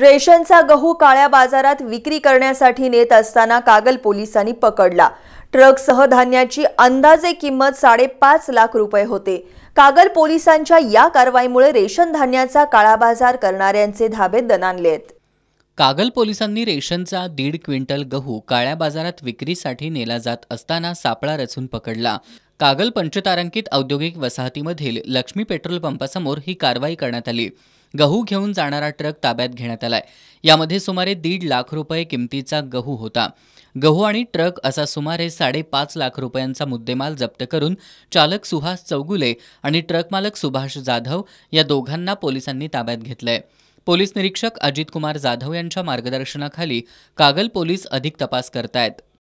रेशनचा गहू काळ्या बाजारात विक्री करण्यासाठी नेत असताना कागल पोलिसांनी पकडला ट्रकसह धान्याची अंदाजे किंमत साडेपाच लाख रुपये होते कागल पोलिसांच्या या कारवाईमुळे रेशन धान्याचा बाजार करणाऱ्यांचे धाबे दणाणलेत कागल पोलिसांनी रेशनचा दीड क्विंटल गहू काळ्या बाजारात विक्रीसाठी नेला जात असताना सापळा रचून पकडला कागल पंचतारांकित औद्योगिक वसाहतीमधील लक्ष्मी पेट्रोल पंपासमोर ही कारवाई करण्यात आली गहू घेऊन जाणारा ट्रक ताब्यात घेण्यात आलाय यामध्ये सुमारे दीड लाख रुपये किमतीचा गहू होता गहू आणि ट्रक असा सुमारे साडेपाच लाख रुपयांचा मुद्देमाल जप्त करून चालक सुहास चौगुले आणि ट्रक मालक सुभाष जाधव या दोघांना पोलिसांनी ताब्यात घेतलंय पोलीस निरीक्षक अजित कुमार जाधव यांच्या मार्गदर्शनाखाली कागल पोलीस अधिक तपास करतायत